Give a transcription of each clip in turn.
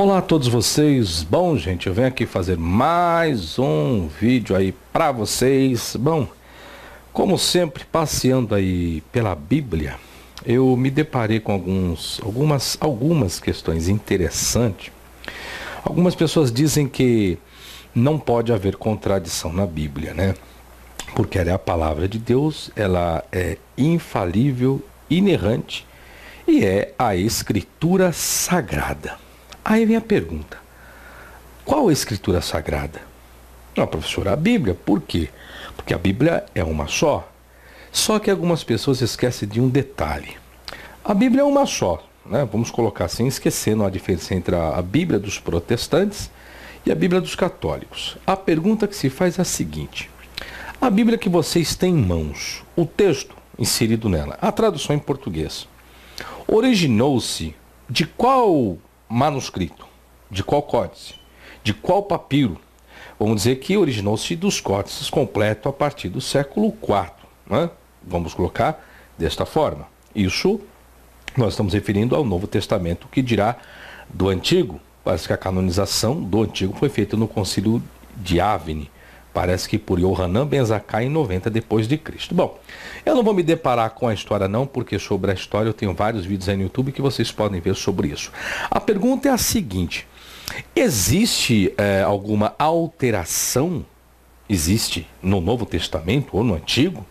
Olá a todos vocês. Bom, gente, eu venho aqui fazer mais um vídeo aí para vocês. Bom, como sempre, passeando aí pela Bíblia, eu me deparei com alguns, algumas, algumas questões interessantes. Algumas pessoas dizem que não pode haver contradição na Bíblia, né? Porque ela é a palavra de Deus, ela é infalível, inerrante e é a escritura sagrada. Aí vem a pergunta: qual a escritura sagrada? Não, professor, a Bíblia. Por quê? Porque a Bíblia é uma só. Só que algumas pessoas esquecem de um detalhe. A Bíblia é uma só, né? vamos colocar assim, esquecendo a diferença entre a Bíblia dos protestantes e a Bíblia dos católicos. A pergunta que se faz é a seguinte: a Bíblia que vocês têm em mãos, o texto inserido nela, a tradução em português, originou-se de qual manuscrito, de qual códice, de qual papiro. Vamos dizer que originou-se dos códices completos a partir do século IV. Né? Vamos colocar desta forma. Isso nós estamos referindo ao Novo Testamento, que dirá do Antigo. Parece que a canonização do Antigo foi feita no Concílio de Avni, Parece que por Yohanan Ben Zakkai em 90 depois de Cristo. Bom, eu não vou me deparar com a história não, porque sobre a história eu tenho vários vídeos aí no YouTube que vocês podem ver sobre isso. A pergunta é a seguinte: existe é, alguma alteração? Existe no Novo Testamento ou no Antigo?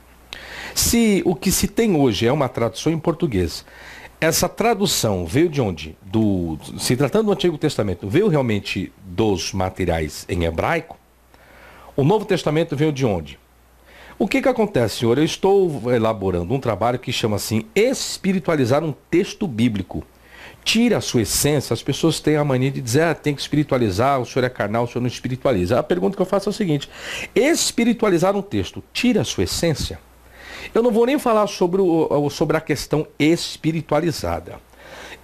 Se o que se tem hoje é uma tradução em português, essa tradução veio de onde? Do, se tratando do Antigo Testamento, veio realmente dos materiais em hebraico? O Novo Testamento veio de onde? O que, que acontece, senhor? Eu estou elaborando um trabalho que chama assim espiritualizar um texto bíblico. Tira a sua essência, as pessoas têm a mania de dizer, ah, tem que espiritualizar, o senhor é carnal, o senhor não espiritualiza. A pergunta que eu faço é o seguinte: espiritualizar um texto, tira a sua essência? Eu não vou nem falar sobre, o, sobre a questão espiritualizada.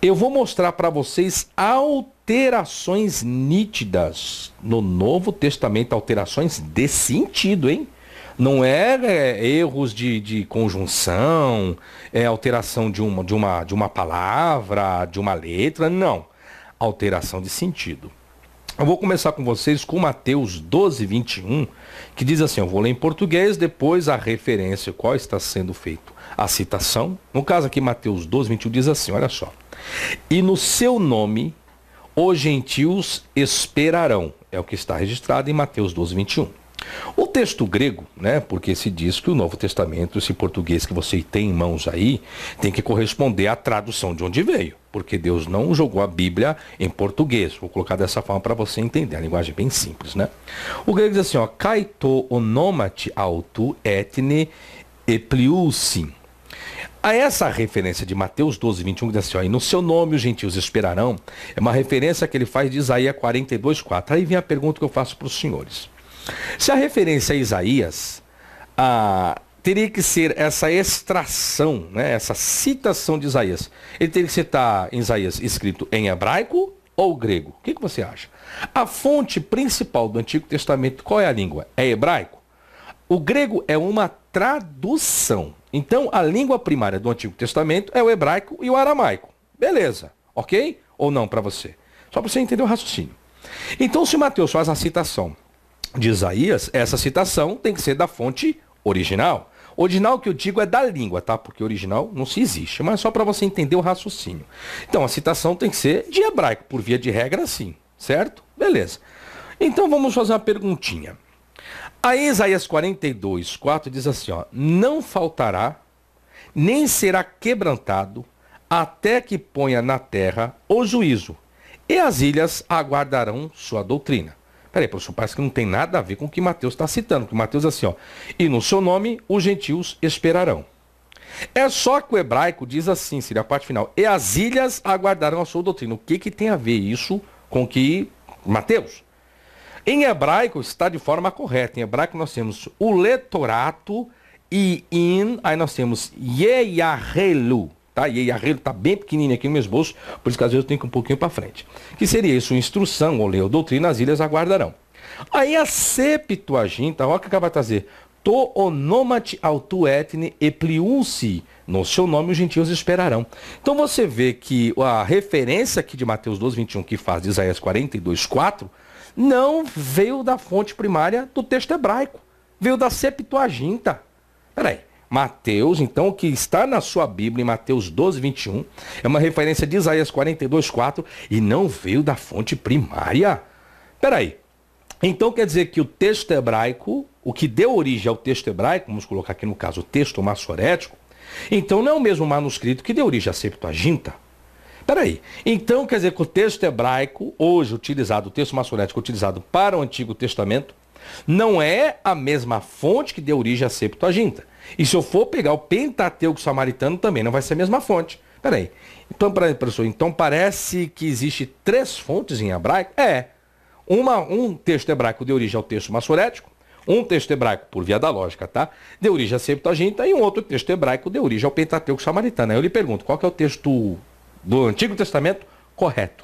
Eu vou mostrar para vocês alterações nítidas no Novo Testamento, alterações de sentido, hein? Não é, é erros de, de conjunção, é alteração de uma, de, uma, de uma palavra, de uma letra, não. Alteração de sentido. Eu vou começar com vocês com Mateus 12, 21, que diz assim, eu vou ler em português, depois a referência, qual está sendo feito, a citação. No caso aqui, Mateus 12, 21 diz assim, olha só. E no seu nome os gentios esperarão, é o que está registrado em Mateus 12, 21. O texto grego, né, porque se diz que o Novo Testamento, esse português que você tem em mãos aí, tem que corresponder à tradução de onde veio, porque Deus não jogou a Bíblia em português. Vou colocar dessa forma para você entender, a linguagem é bem simples, né? O grego diz assim, ó, kaito onomati autu etne epliusin. A essa referência de Mateus 12, 21, que diz assim, ó, e no seu nome os gentios esperarão, é uma referência que ele faz de Isaías 42, 4. Aí vem a pergunta que eu faço para os senhores. Se a referência a Isaías, a, ah, teria que ser essa extração, né, essa citação de Isaías. Ele teria que citar em Isaías escrito em hebraico ou grego? O que, que você acha? A fonte principal do Antigo Testamento, qual é a língua? É hebraico? O grego é uma tradução. Então, a língua primária do Antigo Testamento é o hebraico e o aramaico. Beleza, ok? Ou não para você? Só para você entender o raciocínio. Então, se Mateus faz a citação de Isaías, essa citação tem que ser da fonte original. Original que eu digo é da língua, tá? Porque original não se existe, mas é só para você entender o raciocínio. Então, a citação tem que ser de hebraico, por via de regra, sim, certo? Beleza. Então, vamos fazer uma perguntinha. A Isaías 42, 4 diz assim, ó, não faltará, nem será quebrantado, até que ponha na terra o juízo, e as ilhas aguardarão sua doutrina. Peraí, professor, parece que não tem nada a ver com o que Mateus está citando. Que Mateus é assim, ó. E no seu nome os gentios esperarão. É só que o hebraico diz assim, seria a parte final. E as ilhas aguardarão a sua doutrina. O que, que tem a ver isso com que Mateus? Em hebraico está de forma correta. Em hebraico nós temos o letorato e in, aí nós temos yeyahelu tá? E a rede está bem pequenininha aqui no meu esboço, por isso que às vezes eu tenho que ir um pouquinho para frente. Que seria isso, instrução, ou lei ou doutrina, as ilhas aguardarão. Aí a Septuaginta, olha o que ela vai trazer. To onomati autu etne e pliunsi. No seu nome os gentios esperarão. Então você vê que a referência aqui de Mateus 12, 21, que faz de Isaías 42, 4, não veio da fonte primária do texto hebraico. Veio da Septuaginta. Peraí. Mateus, então, o que está na sua Bíblia, em Mateus 12, 21, é uma referência de Isaías 42, 4, e não veio da fonte primária. Peraí. Então quer dizer que o texto hebraico, o que deu origem ao texto hebraico, vamos colocar aqui no caso o texto maçorético, então não é o mesmo manuscrito que deu origem à Septuaginta. Peraí. Então quer dizer que o texto hebraico, hoje utilizado, o texto maçorético utilizado para o Antigo Testamento, não é a mesma fonte que deu origem à Septuaginta. E se eu for pegar o Pentateuco samaritano, também não vai ser a mesma fonte. Peraí. Então, professor, então parece que existe três fontes em hebraico? É. Uma, um texto hebraico deu origem ao texto maçorético, um texto hebraico, por via da lógica, tá? Deu origem à Septuaginta e um outro texto hebraico deu origem ao Pentateuco samaritano. Aí eu lhe pergunto, qual é o texto do Antigo Testamento correto?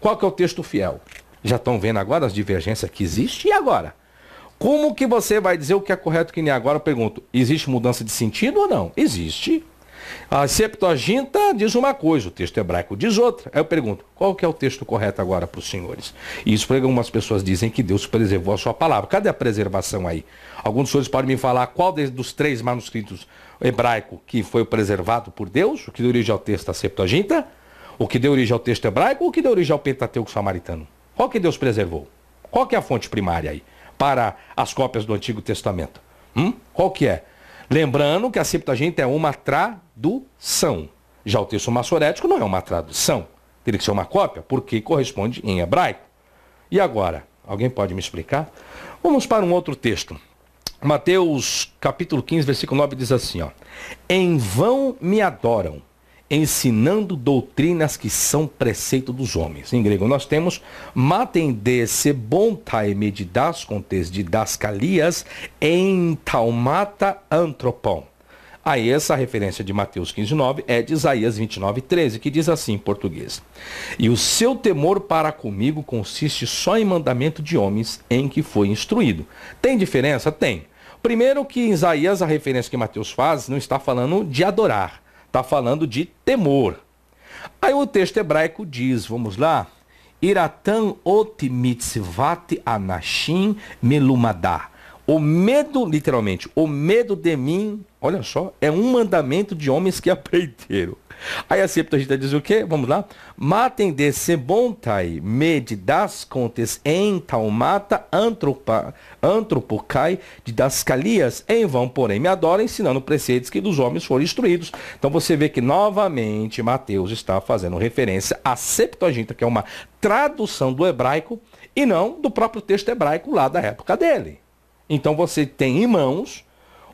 Qual é o texto fiel? Já estão vendo agora as divergências que existem e agora? Como que você vai dizer o que é correto que nem é? agora? Eu pergunto, existe mudança de sentido ou não? Existe. A Septuaginta diz uma coisa, o texto hebraico diz outra. Aí eu pergunto, qual que é o texto correto agora para os senhores? E isso porque algumas pessoas dizem que Deus preservou a sua palavra. Cadê a preservação aí? Alguns senhores podem me falar qual dos três manuscritos hebraico que foi preservado por Deus, o que deu origem ao texto da Septuaginta, o que deu origem ao texto hebraico, ou o que deu origem ao Pentateuco samaritano? Qual que Deus preservou? Qual que é a fonte primária aí para as cópias do Antigo Testamento? Hum? Qual que é? Lembrando que a Septuaginta é uma tradução. Já o texto maçorético não é uma tradução. Teria que ser uma cópia, porque corresponde em hebraico. E agora? Alguém pode me explicar? Vamos para um outro texto. Mateus capítulo 15, versículo 9 diz assim, ó. Em vão me adoram, ensinando doutrinas que são preceito dos homens. Em grego nós temos matende sebontai das contes didascalias em taumata antropon. Aí essa referência de Mateus 15,9 é de Isaías 29,13, que diz assim em português. E o seu temor para comigo consiste só em mandamento de homens em que foi instruído. Tem diferença? Tem. Primeiro que em Isaías a referência que Mateus faz não está falando de adorar, Está falando de temor. Aí o texto hebraico diz, vamos lá, Iratan otimitzvat anashim melumadá. O medo, literalmente, o medo de mim, olha só, é um mandamento de homens que aprenderam. Aí a Septuaginta diz o quê? Vamos lá. Matem de sebontai, mede das contes em talmata antropa, antropocai, de das calias, em vão, porém, me adorem, ensinando preceitos que dos homens foram instruídos. Então você vê que novamente Mateus está fazendo referência à Septuaginta, que é uma tradução do hebraico, e não do próprio texto hebraico lá da época dele. Então você tem em mãos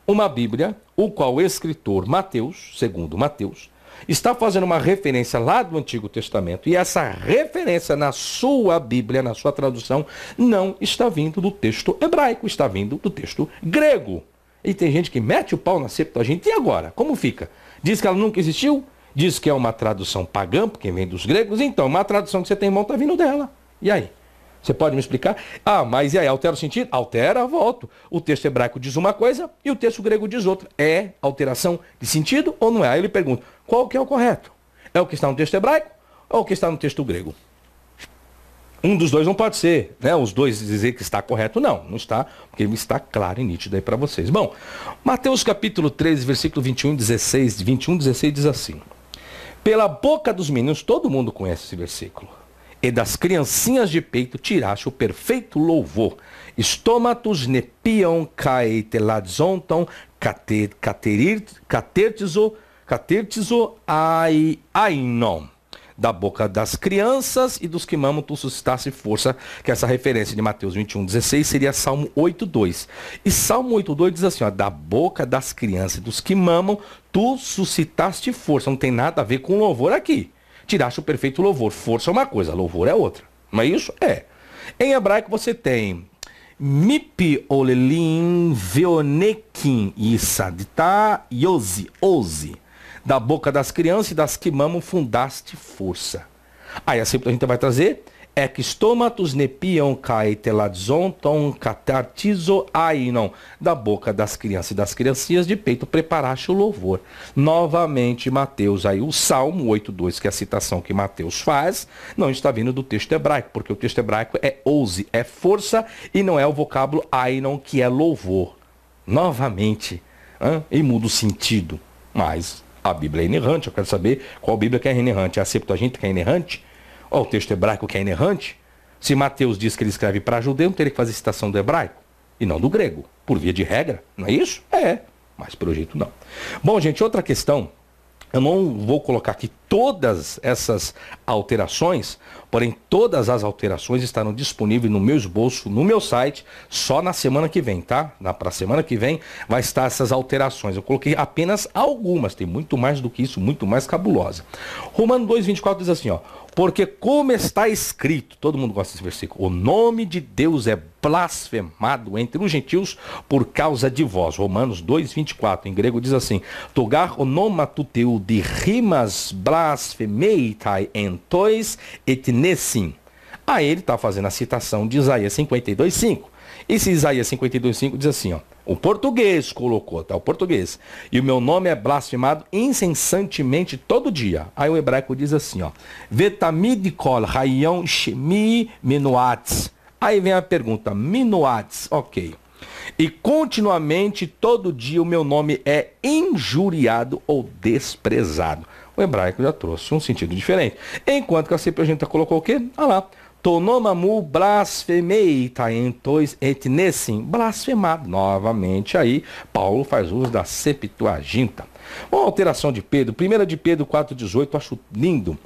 uma Bíblia, o qual o escritor Mateus, segundo Mateus, está fazendo uma referência lá do Antigo Testamento, e essa referência na sua Bíblia, na sua tradução, não está vindo do texto hebraico, está vindo do texto grego. E tem gente que mete o pau na Septuaginta, e agora? Como fica? Diz que ela nunca existiu? Diz que é uma tradução pagã, porque vem dos gregos, então, uma tradução que você tem em mão está vindo dela. E aí? Você pode me explicar? Ah, mas e aí, altera o sentido? Altera, volto. O texto hebraico diz uma coisa e o texto grego diz outra. É alteração de sentido ou não é? Aí ele pergunta, qual que é o correto? É o que está no texto hebraico ou o que está no texto grego? Um dos dois não pode ser, né? Os dois dizer que está correto, não. Não está, porque está claro e nítido aí para vocês. Bom, Mateus capítulo 13, versículo 21, 16, 21, 16 diz assim. Pela boca dos meninos, todo mundo conhece esse versículo e das criancinhas de peito tiraste o perfeito louvor. Estômatos nepiam caete teladzontam catertizo catertizo ai non. Da boca das crianças e dos que mamam tu suscitasse força, que essa referência de Mateus 21, 16 seria Salmo 8, 2. E Salmo 8, 2 diz assim, ó, da boca das crianças e dos que mamam tu suscitaste força. Não tem nada a ver com louvor aqui tiraste o perfeito louvor. Força é uma coisa, louvor é outra. Não é isso? É. Em hebraico você tem Mipi olelim veonekin yisadita tá, yozi, ozi. Da boca das crianças e das que mamam fundaste força. Aí assim a gente vai trazer Extomatus nepion kai catartizo ainon, da boca das crianças e das criancinhas de peito preparaste o louvor. Novamente, Mateus, aí o Salmo 8.2, que é a citação que Mateus faz, não está vindo do texto hebraico, porque o texto hebraico é ouse, é força, e não é o vocábulo ainon, que é louvor. Novamente, hein? e muda o sentido, mas a Bíblia é inerrante, eu quero saber qual Bíblia que é inerrante, é a Septuaginta que é inerrante? Ó, o texto hebraico que é inerrante. Se Mateus diz que ele escreve para judeu, não teria que fazer citação do hebraico e não do grego, por via de regra, não é isso? É, mas pelo jeito não. Bom, gente, outra questão. Eu não vou colocar aqui todas essas alterações, porém todas as alterações estarão disponíveis no meu esboço, no meu site, só na semana que vem, tá? Para a semana que vem vai estar essas alterações. Eu coloquei apenas algumas, tem muito mais do que isso, muito mais cabulosa. Romano 2,24 diz assim, ó. Porque como está escrito, todo mundo gosta desse versículo, o nome de Deus é blasfemado entre os gentios por causa de vós. Romanos 2, 24, em grego diz assim, Togar onomatuteu de rimas blasfemeitai entois et Aí ele está fazendo a citação de Isaías 52, 5. Esse Isaías 52, 5 diz assim, ó. O português colocou, tá? O português. E o meu nome é blasfemado incessantemente todo dia. Aí o hebraico diz assim, ó. Vetamid kol rayon shmi minuats. Aí vem a pergunta, minuats, ok. E continuamente, todo dia, o meu nome é injuriado ou desprezado. O hebraico já trouxe um sentido diferente. Enquanto que a Septuaginta colocou o quê? Ah lá tonomamu blasfemeitaentois tá et nessim, blasfemado. Novamente aí, Paulo faz uso da Septuaginta. Uma alteração de Pedro, 1 de Pedro 4,18, acho lindo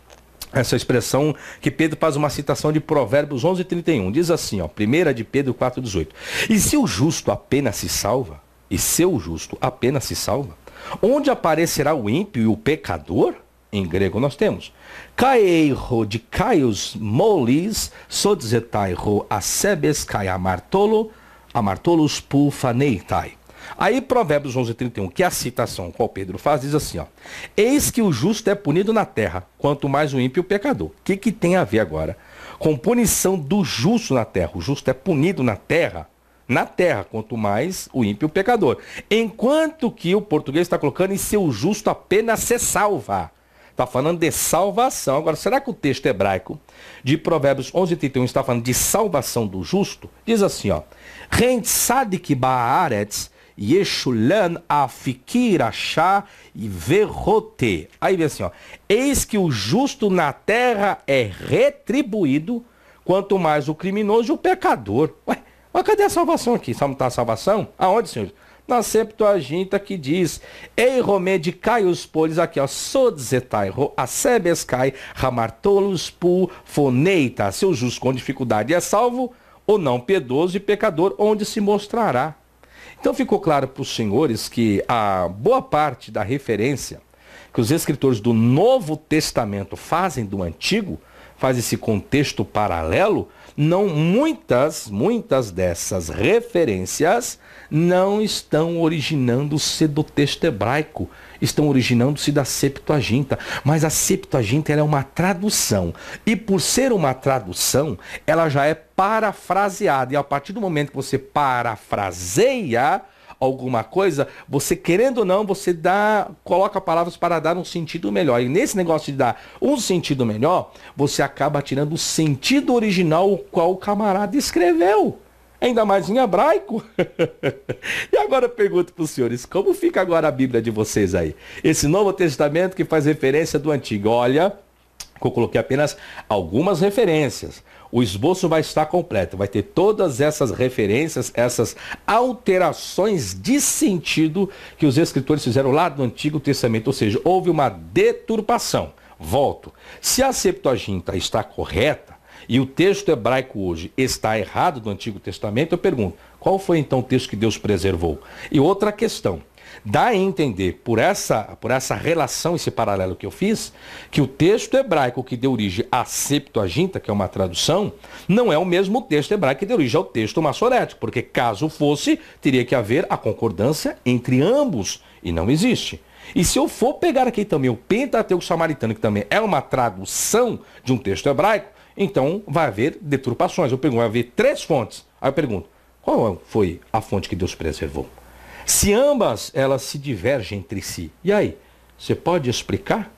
essa expressão que Pedro faz uma citação de Provérbios 11:31. Diz assim, ó, primeira de Pedro 4:18. E se o justo apenas se salva, e seu justo apenas se salva, onde aparecerá o ímpio e o pecador? em grego nós temos. Caeiro de Caius molis sodzetaiho acebes kai amartolo, amartolus pulfaneitai. Aí Provérbios 31, que é a citação qual Pedro faz, diz assim, ó: Eis que o justo é punido na terra, quanto mais o ímpio o pecador. O que que tem a ver agora? Com punição do justo na terra. O justo é punido na terra, na terra, quanto mais o ímpio o pecador. Enquanto que o português está colocando em seu justo apenas se salva. Está falando de salvação. Agora, será que o texto hebraico de Provérbios 11, 31 está falando de salvação do justo? Diz assim, ó. Ren sadik ba'aretz yeshulan afikir e verrote. Aí vem assim, ó. Eis que o justo na terra é retribuído, quanto mais o criminoso e o pecador. Ué, mas cadê a salvação aqui? está a salvação? Aonde, senhores na Septuaginta que diz: Ei romedicai os polis, aqui ó, sodzetai, a sebescai ramartolus pu foneita. Seu justo com dificuldade é salvo, ou não piedoso e pecador, onde se mostrará. Então ficou claro para os senhores que a boa parte da referência que os escritores do Novo Testamento fazem do Antigo, faz esse contexto paralelo, não muitas, muitas dessas referências não estão originando-se do texto hebraico, estão originando-se da Septuaginta. Mas a Septuaginta é uma tradução. E por ser uma tradução, ela já é parafraseada. E a partir do momento que você parafraseia, alguma coisa, você querendo ou não, você dá, coloca palavras para dar um sentido melhor. E nesse negócio de dar um sentido melhor, você acaba tirando o sentido original o qual o camarada escreveu ainda mais em hebraico. e agora eu pergunto para os senhores, como fica agora a Bíblia de vocês aí? Esse Novo Testamento que faz referência do Antigo. Olha, eu coloquei apenas algumas referências. O esboço vai estar completo, vai ter todas essas referências, essas alterações de sentido que os escritores fizeram lá do Antigo Testamento, ou seja, houve uma deturpação. Volto. Se a Septuaginta está correta, e o texto hebraico hoje está errado do Antigo Testamento, eu pergunto, qual foi então o texto que Deus preservou? E outra questão, dá a entender por essa, por essa relação, esse paralelo que eu fiz, que o texto hebraico que deu origem à Septuaginta, que é uma tradução, não é o mesmo texto hebraico que deu origem ao texto maçorético, porque caso fosse, teria que haver a concordância entre ambos, e não existe. E se eu for pegar aqui também o Pentateuco Samaritano, que também é uma tradução de um texto hebraico, então vai haver deturpações. Eu pergunto, vai haver três fontes. Aí eu pergunto, qual foi a fonte que Deus preservou? Se ambas elas se divergem entre si, e aí? Você pode explicar?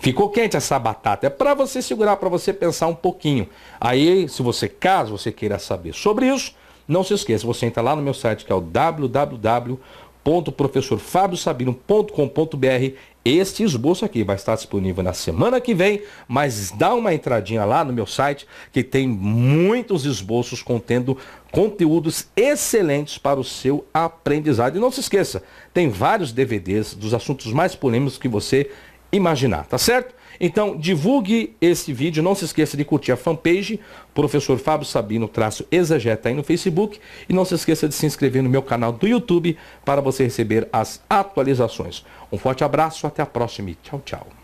Ficou quente essa batata. É para você segurar, para você pensar um pouquinho. Aí, se você, caso você queira saber sobre isso, não se esqueça, você entra lá no meu site que é o www www.professorfabiosabino.com.br. Este esboço aqui vai estar disponível na semana que vem, mas dá uma entradinha lá no meu site que tem muitos esboços contendo conteúdos excelentes para o seu aprendizado. E não se esqueça, tem vários DVDs dos assuntos mais polêmicos que você imaginar, tá certo? Então, divulgue esse vídeo, não se esqueça de curtir a fanpage, professor Fábio Sabino, traço exegeta aí no Facebook, e não se esqueça de se inscrever no meu canal do YouTube para você receber as atualizações. Um forte abraço, até a próxima e tchau, tchau.